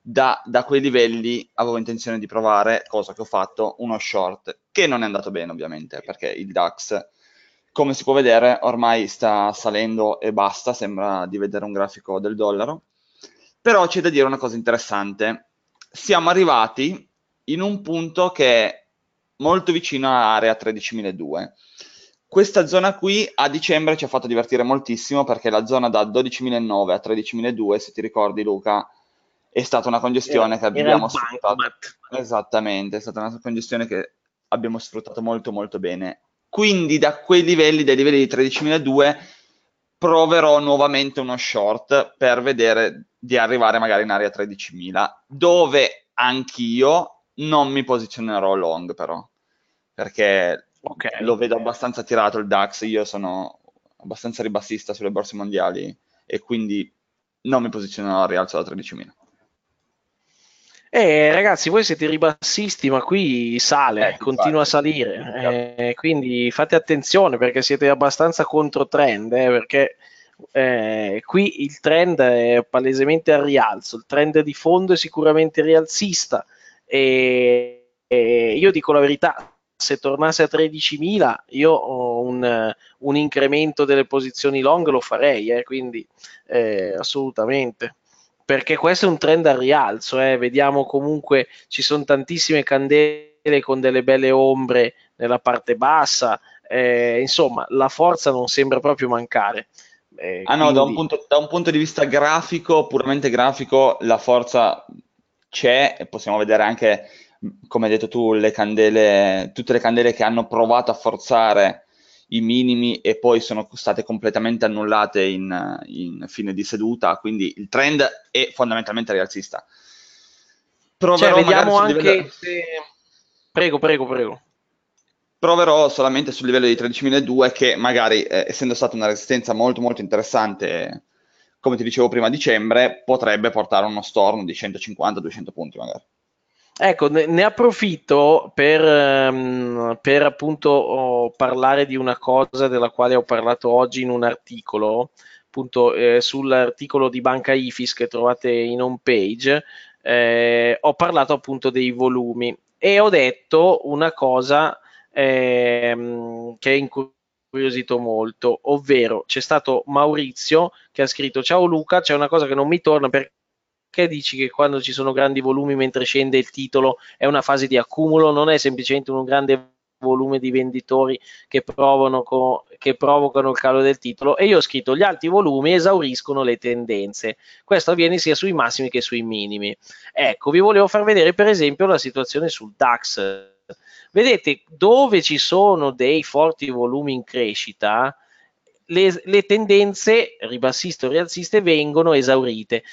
da, da, quei livelli avevo intenzione di provare, cosa che ho fatto, uno short, che non è andato bene ovviamente perché il DAX, come si può vedere, ormai sta salendo e basta, sembra di vedere un grafico del dollaro. Però c'è da dire una cosa interessante, siamo arrivati in un punto che è molto vicino all'area 13.002 questa zona qui a dicembre ci ha fatto divertire moltissimo perché la zona da 12.009 a 13.002, se ti ricordi Luca, è stata una congestione era, che abbiamo sfruttato. Esattamente, è stata una congestione che abbiamo sfruttato molto molto bene. Quindi da quei livelli, dai livelli di 13.002, proverò nuovamente uno short per vedere di arrivare magari in area 13.000, dove anch'io non mi posizionerò long però, perché Okay. Lo vedo abbastanza tirato il DAX, io sono abbastanza ribassista sulle borse mondiali e quindi non mi posiziono al rialzo da 13.000. Eh, ragazzi, voi siete ribassisti, ma qui sale, eh, continua infatti, a salire. Eh, quindi fate attenzione perché siete abbastanza contro trend. Eh, perché eh, qui il trend è palesemente al rialzo. Il trend di fondo è sicuramente rialzista. E, e io dico la verità: se tornasse a 13.000 io ho un, un, incremento delle posizioni long lo farei, eh, quindi eh, assolutamente. Perché questo è un trend al rialzo, eh. vediamo comunque ci sono tantissime candele con delle belle ombre nella parte bassa, eh, insomma la forza non sembra proprio mancare. Eh, ah no, quindi... da, un punto, da un, punto, di vista grafico, puramente grafico, la forza c'è, possiamo vedere anche come hai detto tu, le candele, tutte le candele che hanno provato a forzare i minimi e poi sono state completamente annullate in, in fine di seduta, quindi il trend è fondamentalmente rialzista. Cioè, Proverò cioè, vediamo anche livello... se... Prego, prego, prego. Proverò solamente sul livello di 13.002 che magari, eh, essendo stata una resistenza molto molto interessante, come ti dicevo prima a dicembre, potrebbe portare a uno storno di 150-200 punti magari. Ecco, ne, ne approfitto per, um, per appunto oh, parlare di una cosa della quale ho parlato oggi in un articolo, appunto eh, sull'articolo di Banca IFIS che trovate in home page, eh, ho parlato appunto dei volumi e ho detto una cosa ehm, che è incuriosito molto, ovvero c'è stato Maurizio che ha scritto ciao Luca, c'è una cosa che non mi torna perché che dici che quando ci sono grandi volumi mentre scende il titolo è una fase di accumulo, non è semplicemente un grande volume di venditori che, co- che, provocano il calo del titolo e io ho scritto gli alti volumi esauriscono le tendenze questo avviene sia sui massimi che sui minimi ecco vi volevo far vedere per esempio la situazione sul DAX vedete dove ci sono dei forti volumi in crescita le, le tendenze ribassiste o rialziste vengono esaurite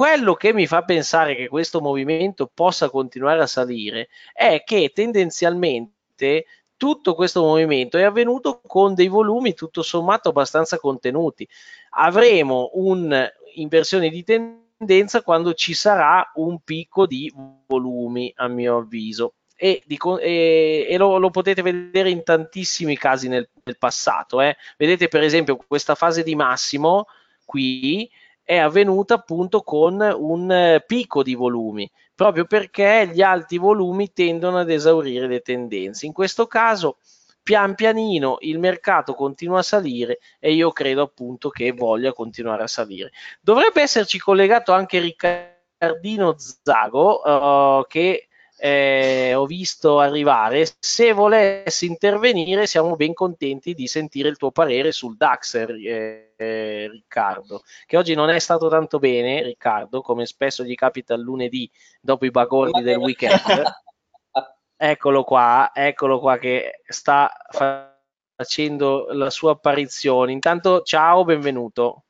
quello che mi fa pensare che questo movimento possa continuare a salire è che tendenzialmente tutto questo movimento è avvenuto con dei volumi tutto sommato abbastanza contenuti. Avremo un'inversione di tendenza quando ci sarà un picco di volumi, a mio avviso. E, di, e, e lo, lo, potete vedere in tantissimi casi nel, nel passato. Eh. Vedete per esempio questa fase di massimo qui è avvenuta appunto con un eh, picco di volumi, proprio perché gli alti volumi tendono ad esaurire le tendenze. In questo caso, pian pianino il mercato continua a salire e io credo appunto che voglia continuare a salire. Dovrebbe esserci collegato anche Riccardo. Zago uh, che eh, ho visto arrivare. Se volessi intervenire, siamo ben contenti di sentire il tuo parere sul DAX, eh, eh, Riccardo, che oggi non è stato tanto bene, Riccardo, come spesso gli capita il lunedì dopo i bagordi del weekend. eccolo qua, eccolo qua che sta facendo la sua apparizione. Intanto, ciao, benvenuto.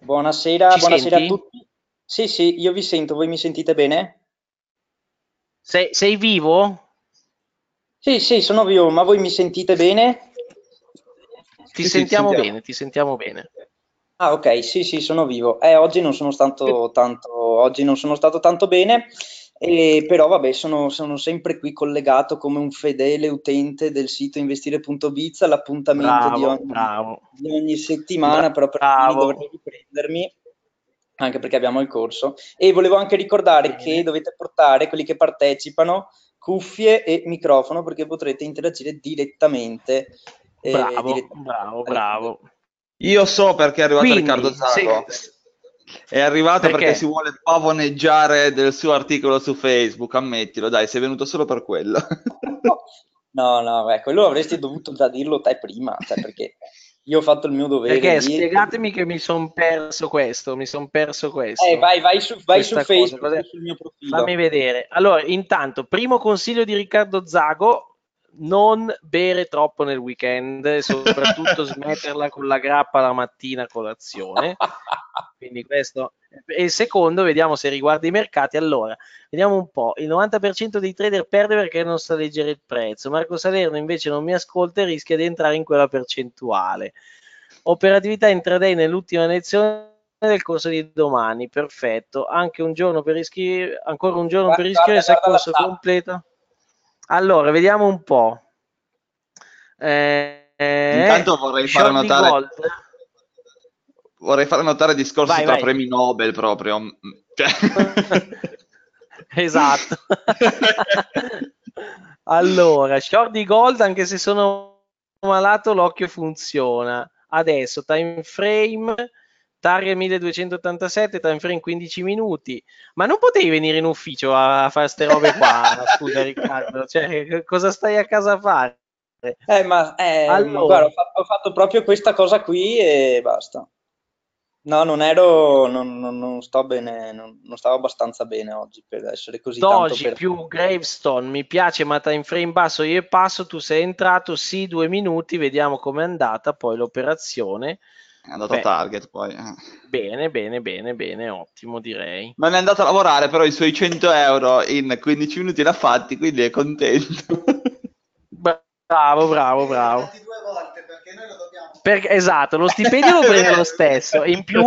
Buonasera, buonasera a tutti. Sì, sì, io vi sento, voi mi sentite bene? Sei, sei vivo? Sì, sì, sono vivo, ma voi mi sentite bene? Ti sì, sentiamo, sentiamo bene, ti sentiamo bene. Ah, ok, sì, sì, sono vivo. Eh, oggi, non sono stato tanto, oggi non sono stato tanto bene, eh, però vabbè, sono, sono, sempre qui collegato come un fedele utente del sito investire.biz all'appuntamento di, ogni, di, ogni, settimana, bravo, però per dovrei riprendermi anche perché abbiamo il corso. E volevo anche ricordare che dovete portare quelli che partecipano cuffie e microfono perché potrete interagire direttamente. Eh, bravo, direttamente. bravo, bravo. Io so perché è arrivato Quindi, Riccardo Zago. Sì. È arrivato perché? perché? si vuole pavoneggiare del suo articolo su Facebook, ammettilo, dai, sei venuto solo per quello. no, no, beh, ecco, quello avresti dovuto già dirlo te prima, cioè perché io ho fatto il mio dovere. Perché dietro. spiegatemi che mi sono perso questo, mi sono perso questo. Eh, vai, vai su, vai su Facebook, cosa, sul mio profilo. Fammi vedere. Allora, intanto, primo consiglio di Riccardo Zago, non bere troppo nel weekend, soprattutto smetterla con la grappa la mattina a colazione. Quindi questo. E il secondo, vediamo se riguarda i mercati. Allora, vediamo un po'. Il 90% dei trader perde perché non sa leggere il prezzo. Marco Salerno invece non mi ascolta e rischia di entrare in quella percentuale. Operatività intraday nell'ultima lezione del corso di domani. Perfetto. Anche un giorno per iscrivere, ancora un giorno guarda, per iscriversi al corso completo. Allora, vediamo un po'. Eh, eh Intanto vorrei far notare... Gold. Vorrei far notare discorsi vai, tra vai. premi Nobel proprio. Mm, cioè- esatto. allora, Shorty gold, anche se sono malato, l'occhio funziona. Adesso, time frame Target 1287, time frame 15 minuti. Ma non potevi venire in ufficio a fare queste robe qua? scusa, Riccardo, cioè, cosa stai a casa a fare? Eh, ma eh, allora. guarda, ho fatto, ho fatto, proprio questa cosa qui e basta. No, non ero, non, non, non sto bene, non, non, stavo abbastanza bene oggi per essere così Doge per... più Gravestone, mi piace, ma time frame basso io passo, tu sei entrato, sì, due minuti, vediamo com'è andata poi l'operazione è andato Beh, a Target poi. Eh. Bene, bene, bene, bene, ottimo direi. Ma ne è andato a lavorare però i suoi 100 euro in 15 minuti l'ha fatti, quindi è contento. bravo, bravo, bravo. Due volte perché noi lo per, esatto, lo stipendio lo prende lo stesso, in più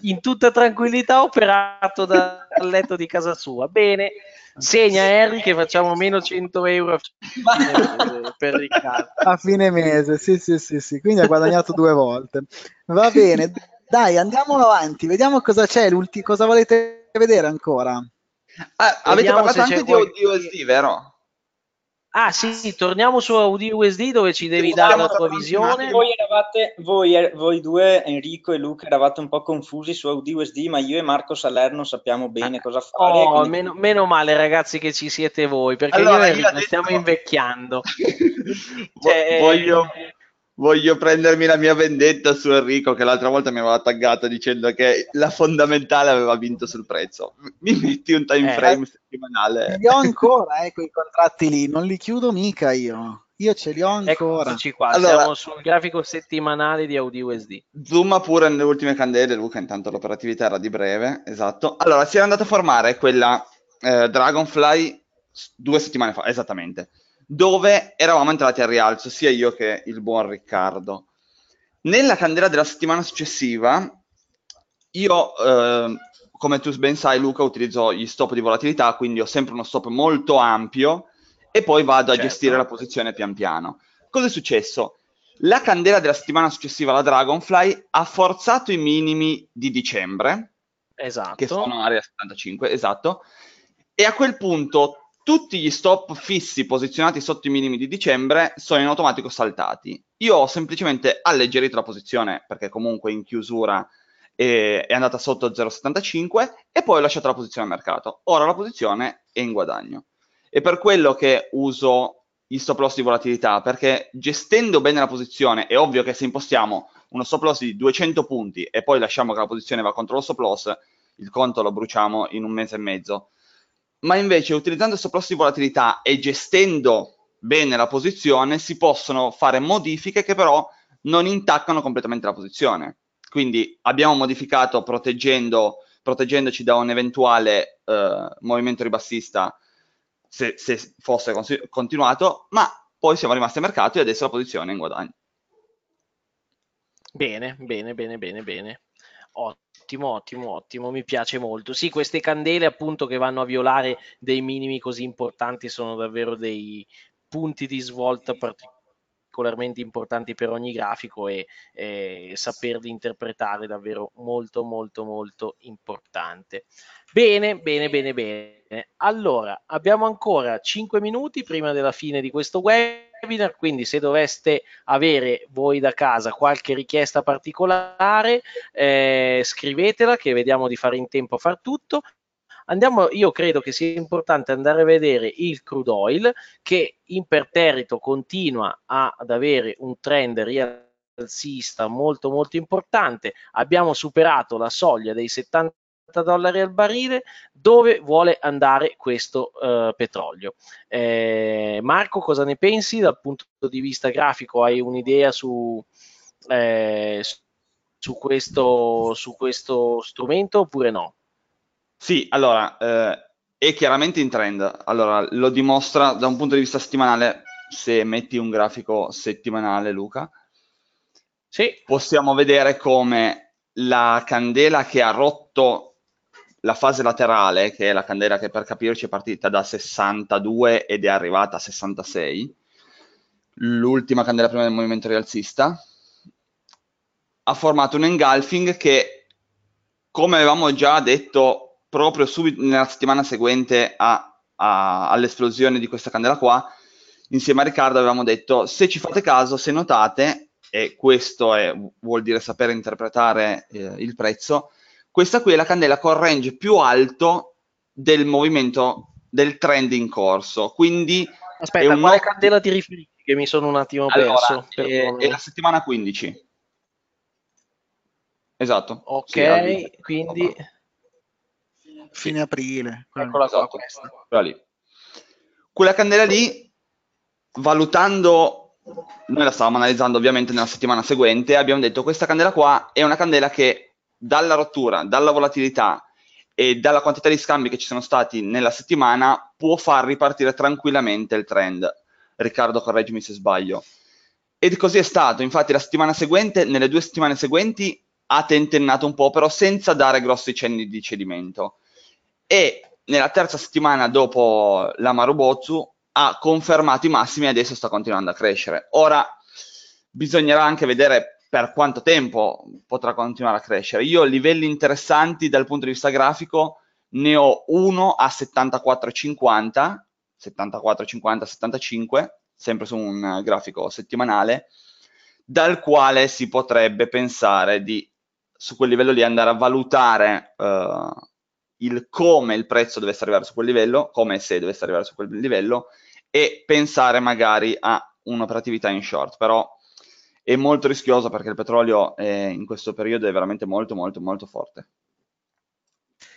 in tutta tranquillità operato da, dal letto di casa sua. Bene, segna Harry che facciamo meno 100 euro a fine per Riccardo. A fine mese, sì, sì, sì, sì, quindi ha guadagnato due volte. Va bene, dai, andiamo avanti, vediamo cosa c'è, cosa volete vedere ancora. Ah, avete parlato anche di OSD, vero? Ah sì, torniamo su Audio USD dove ci devi sì, dare la tua visione. Voi, eravate, voi, er-, voi, due, Enrico e Luca, eravate un po' confusi su Audio USD, ma io e Marco Salerno sappiamo bene ah, cosa fare. Oh, quindi... meno, meno, male ragazzi che ci siete voi, perché allora, io e Enrico detto... stiamo invecchiando. cioè, voglio, eh, voglio prendermi la mia vendetta su Enrico che l'altra volta mi aveva taggato dicendo che la fondamentale aveva vinto sul prezzo. Mi metti un time eh, frame settimanale. Eh, li ho ancora eh, quei contratti lì, non li chiudo mica io. Io ce li ho ancora. Eccoci qua, allora, siamo sul grafico settimanale di Audi USD. Zoom pure nelle ultime candele, Luca, intanto l'operatività era di breve, esatto. Allora, si era andata a formare quella eh, Dragonfly due settimane fa, esattamente dove eravamo entrati al rialzo, sia io che il buon Riccardo. Nella candela della settimana successiva, io, eh, come tu ben sai, Luca, utilizzo gli stop di volatilità, quindi ho sempre uno stop molto ampio e poi vado certo. a gestire la posizione pian piano. Cosa è successo? La candela della settimana successiva, la Dragonfly, ha forzato i minimi di dicembre, esatto. che sono area 75, esatto, e a quel punto tutti gli stop fissi posizionati sotto i minimi di dicembre sono in automatico saltati. Io ho semplicemente alleggerito la posizione perché comunque in chiusura eh, è andata sotto 0,75 e poi ho lasciato la posizione al mercato. Ora la posizione è in guadagno. È per quello che uso gli stop loss di volatilità perché gestendo bene la posizione è ovvio che se impostiamo uno stop loss di 200 punti e poi lasciamo che la posizione va contro lo stop loss, il conto lo bruciamo in un mese e mezzo ma invece utilizzando il surplus di volatilità e gestendo bene la posizione si possono fare modifiche che però non intaccano completamente la posizione. Quindi abbiamo modificato proteggendoci da un eventuale eh, movimento ribassista se, se fosse cons- continuato, ma poi siamo rimasti a mercato e adesso la posizione è in guadagno. Bene, bene, bene, bene, bene. Ottimo Ottimo, ottimo, ottimo, mi piace molto. Sì, queste candele appunto che vanno a violare dei minimi così importanti sono davvero dei punti di svolta particolarmente importanti per ogni grafico e, e saperli interpretare davvero molto molto molto importante. Bene, bene, bene, bene. Allora, abbiamo ancora 5 minuti prima della fine di questo web webinar, quindi se doveste avere voi da casa qualche richiesta particolare, eh, scrivetela che vediamo di fare in tempo a far tutto. Andiamo, io credo che sia importante andare a vedere il crude oil che imperterrito continua a, ad avere un trend rialzista molto molto importante. Abbiamo superato la soglia dei 70 dollari al barile, dove vuole andare questo uh, petrolio. Eh, Marco, cosa ne pensi dal punto di vista grafico? Hai un'idea su, eh, su, questo, su questo, strumento oppure no? Sì, allora, eh, è chiaramente in trend. Allora, lo dimostra da un punto di vista settimanale, se metti un grafico settimanale, Luca. Sì. Possiamo vedere come la candela che ha rotto la fase laterale, che è la candela che per capirci è partita da 62 ed è arrivata a 66, l'ultima candela prima del movimento rialzista, ha formato un engulfing che, come avevamo già detto proprio subito nella settimana seguente a, a, all'esplosione di questa candela qua, insieme a Riccardo avevamo detto, se ci fate caso, se notate, e questo è, vuol dire sapere interpretare eh, il prezzo, questa qui è la candela col range più alto del movimento del trend in corso. Quindi Aspetta, quale no... candela ti riferisci? Che mi sono un attimo allora, perso. È, eh, è, la settimana 15. Esatto. Ok, sì, quindi... Fine aprile. Eccola esatto, questa. Quella, lì. quella candela lì, valutando noi la stavamo analizzando ovviamente nella settimana seguente, abbiamo detto questa candela qua è una candela che dalla rottura, dalla volatilità e dalla quantità di scambi che ci sono stati nella settimana può far ripartire tranquillamente il trend. Riccardo, correggimi se sbaglio. Ed così è stato, infatti la settimana seguente, nelle due settimane seguenti, ha tentennato un po', però senza dare grossi cenni di cedimento. E nella terza settimana dopo la Marubotsu ha confermato i massimi e adesso sta continuando a crescere. Ora bisognerà anche vedere per quanto tempo potrà continuare a crescere. Io livelli interessanti dal punto di vista grafico ne ho uno a 74,50, 74,50, 75, sempre su un grafico settimanale, dal quale si potrebbe pensare di, su quel livello lì, andare a valutare eh, il come il prezzo dovesse arrivare su quel livello, come se dovesse arrivare su quel livello, e pensare magari a un'operatività in short. Però è molto rischiosa perché il petrolio eh, in questo periodo è veramente molto molto molto forte.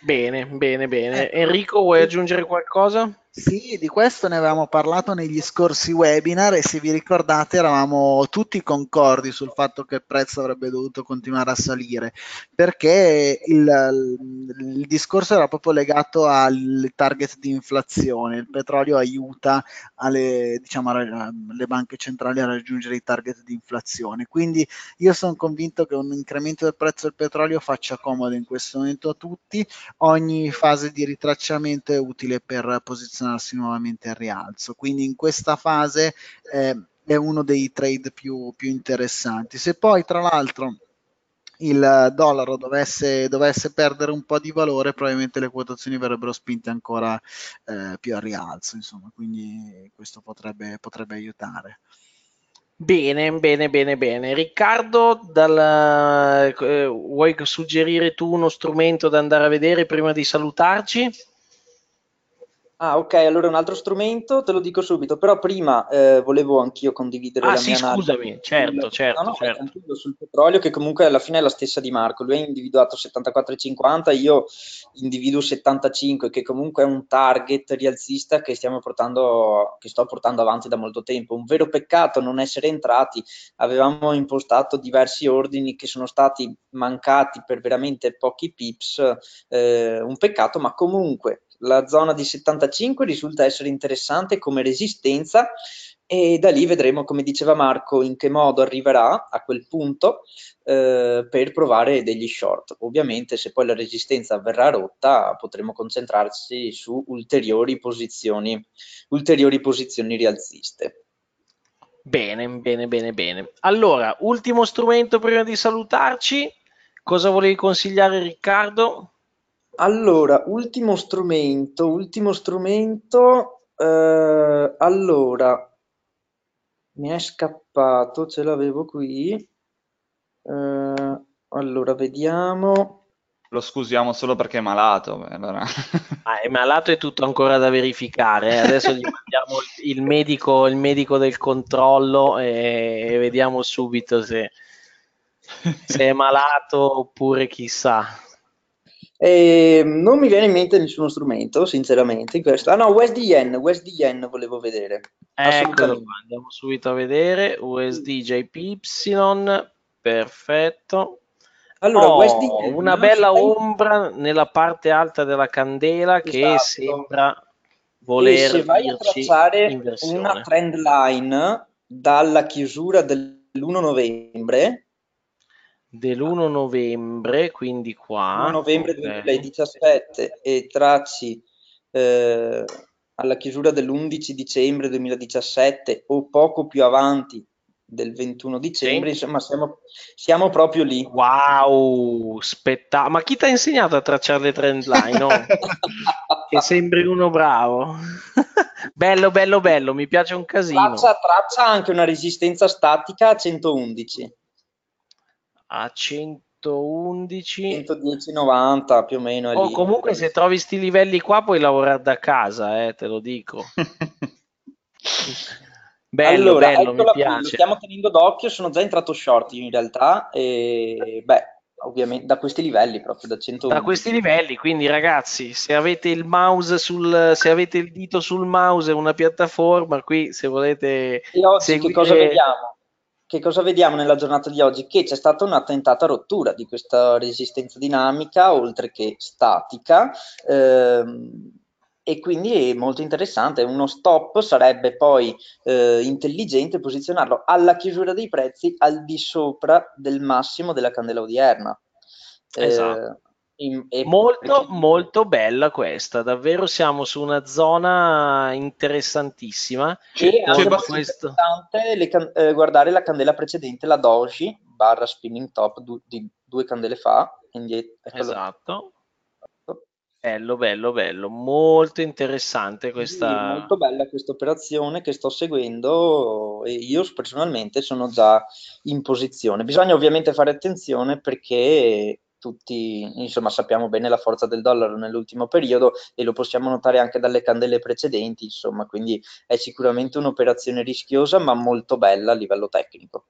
Bene, bene, bene. Ecco. Enrico, vuoi aggiungere qualcosa? Sì, di questo ne avevamo parlato negli scorsi webinar e se vi ricordate eravamo tutti concordi sul fatto che il prezzo avrebbe dovuto continuare a salire perché il, il discorso era proprio legato al target di inflazione, il petrolio aiuta alle, diciamo, le banche centrali a raggiungere i target di inflazione, quindi io sono convinto che un incremento del prezzo del petrolio faccia comodo in questo momento a tutti, ogni fase di ritracciamento è utile per posizionare posizionarsi nuovamente al rialzo. Quindi in questa fase eh, è uno dei trade più, più interessanti. Se poi tra l'altro il dollaro dovesse, dovesse, perdere un po' di valore, probabilmente le quotazioni verrebbero spinte ancora eh, più a rialzo, insomma, quindi questo potrebbe, potrebbe aiutare. Bene, bene, bene, bene. Riccardo, dal, eh, vuoi suggerire tu uno strumento da andare a vedere prima di salutarci? Ah, ok, allora un altro strumento, te lo dico subito, però prima eh, volevo anch'io condividere ah, la sì, mia analisi. scusami, certo, certo, no, no, certo. certo. sul petrolio che comunque alla fine è la stessa di Marco, lui ha individuato 74,50, io individuo 75 che comunque è un target rialzista che stiamo portando che sto portando avanti da molto tempo. Un vero peccato non essere entrati, avevamo impostato diversi ordini che sono stati mancati per veramente pochi pips, eh, un peccato, ma comunque la zona di 75 risulta essere interessante come resistenza e da lì vedremo, come diceva Marco, in che modo arriverà a quel punto eh, per provare degli short. Ovviamente se poi la resistenza verrà rotta potremo concentrarci su ulteriori posizioni, ulteriori posizioni rialziste. Bene, bene, bene, bene. Allora, ultimo strumento prima di salutarci. Cosa volevi consigliare Riccardo? Allora, ultimo strumento, ultimo strumento, eh, allora, mi è scappato, ce l'avevo qui, eh, allora vediamo. Lo scusiamo solo perché è malato. Allora. Ah, è malato e tutto ancora da verificare. Eh. Adesso gli mandiamo il medico, il medico del controllo e vediamo subito se, se è malato oppure chissà. Eh, non mi viene in mente nessuno strumento, sinceramente. In Questo. Ah no, USDN, USDN volevo vedere. Eccolo andiamo subito a vedere. USDJPY, perfetto. Allora, oh, USDN, una bella si... ombra nella parte alta della candela esatto. che sembra voler e se vai a tracciare una trend line dalla chiusura dell'1 novembre dell'1 novembre, quindi qua. 1 novembre 2017 e tracci eh, alla chiusura dell'11 dicembre 2017 o poco più avanti del 21 dicembre, sì. insomma siamo, siamo, proprio lì. Wow, spettacolo! Ma chi ti ha insegnato a tracciare le trend line? No? che sembri uno bravo. bello, bello, bello, mi piace un casino. Traccia, traccia anche una resistenza statica a 111 a 111 110-90 più o meno. O oh, comunque se trovi questi livelli qua puoi lavorare da casa, eh, te lo dico. bello, allora, bello, ecco mi piace. stiamo tenendo d'occhio, sono già entrato short in realtà e beh, ovviamente da questi livelli proprio da 100 da questi livelli quindi ragazzi se avete il mouse sul se avete il dito sul mouse una piattaforma qui se volete e oggi seguire... che cosa vediamo che cosa vediamo nella giornata di oggi? Che c'è stata una tentata rottura di questa resistenza dinamica, oltre che statica, ehm, e quindi è molto interessante. Uno stop sarebbe poi eh, intelligente posizionarlo alla chiusura dei prezzi al di sopra del massimo della candela odierna. Eh, esatto. Eh, in, e... molto molto bella questa davvero siamo su una zona interessantissima e anche questo... interessante can- eh, guardare la candela precedente la doji barra spinning top du- di due candele fa indietro esatto. esatto bello bello bello molto interessante questa sì, molto bella questa operazione che sto seguendo e io personalmente sono già in posizione bisogna ovviamente fare attenzione perché tutti insomma sappiamo bene la forza del dollaro nell'ultimo periodo e lo possiamo notare anche dalle candele precedenti insomma quindi è sicuramente un'operazione rischiosa ma molto bella a livello tecnico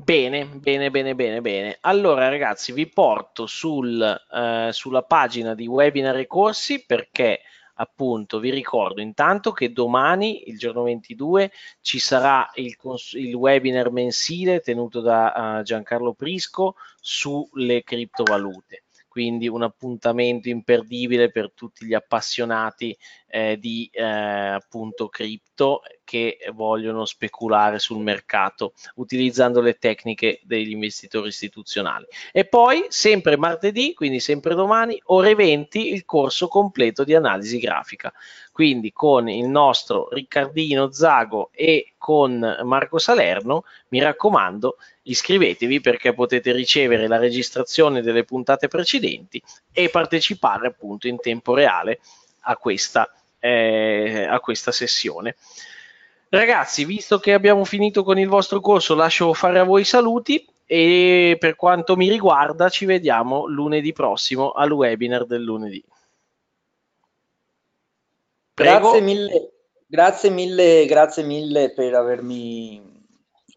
Bene, bene, bene, bene, bene. Allora ragazzi vi porto sul, eh, sulla pagina di webinar e corsi perché appunto vi ricordo intanto che domani, il giorno 22, ci sarà il, il webinar mensile tenuto da uh, Giancarlo Prisco sulle criptovalute quindi un appuntamento imperdibile per tutti gli appassionati eh, di eh, appunto cripto che vogliono speculare sul mercato utilizzando le tecniche degli investitori istituzionali. E poi sempre martedì, quindi sempre domani, ore 20, il corso completo di analisi grafica. Quindi con il nostro Riccardino Zago e con Marco Salerno, mi raccomando, iscrivetevi perché potete ricevere la registrazione delle puntate precedenti e partecipare appunto in tempo reale a questa, eh, a questa sessione. Ragazzi, visto che abbiamo finito con il vostro corso, lascio fare a voi i saluti e per quanto mi riguarda ci vediamo lunedì prossimo al webinar del lunedì. Prego. Grazie mille, grazie mille, grazie mille per avermi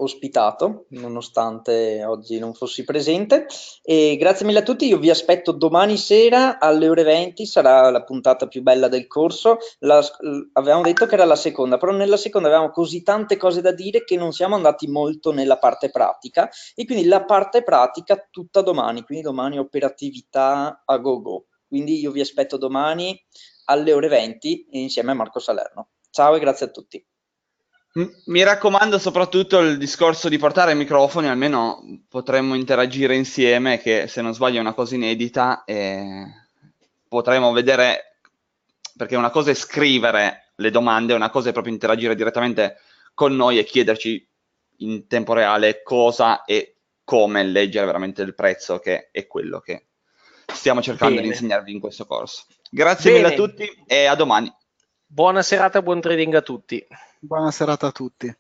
ospitato, nonostante oggi non fossi presente. E grazie mille a tutti, io vi aspetto domani sera alle ore 20, sarà la puntata più bella del corso. La, avevamo detto che era la seconda, però nella seconda avevamo così tante cose da dire che non siamo andati molto nella parte pratica e quindi la parte pratica tutta domani, quindi domani operatività a go go. Quindi io vi aspetto domani alle ore 20 insieme a Marco Salerno. Ciao e grazie a tutti. Mi raccomando soprattutto il discorso di portare microfoni, almeno potremmo interagire insieme, che se non sbaglio è una cosa inedita, e potremmo vedere, perché una cosa è scrivere le domande, una cosa è proprio interagire direttamente con noi e chiederci in tempo reale cosa e come leggere veramente il prezzo, che è quello che stiamo cercando Bene. di insegnarvi in questo corso. Grazie Bene. mille a tutti e a domani. Buona serata, buon trading a tutti. Buona serata a tutti.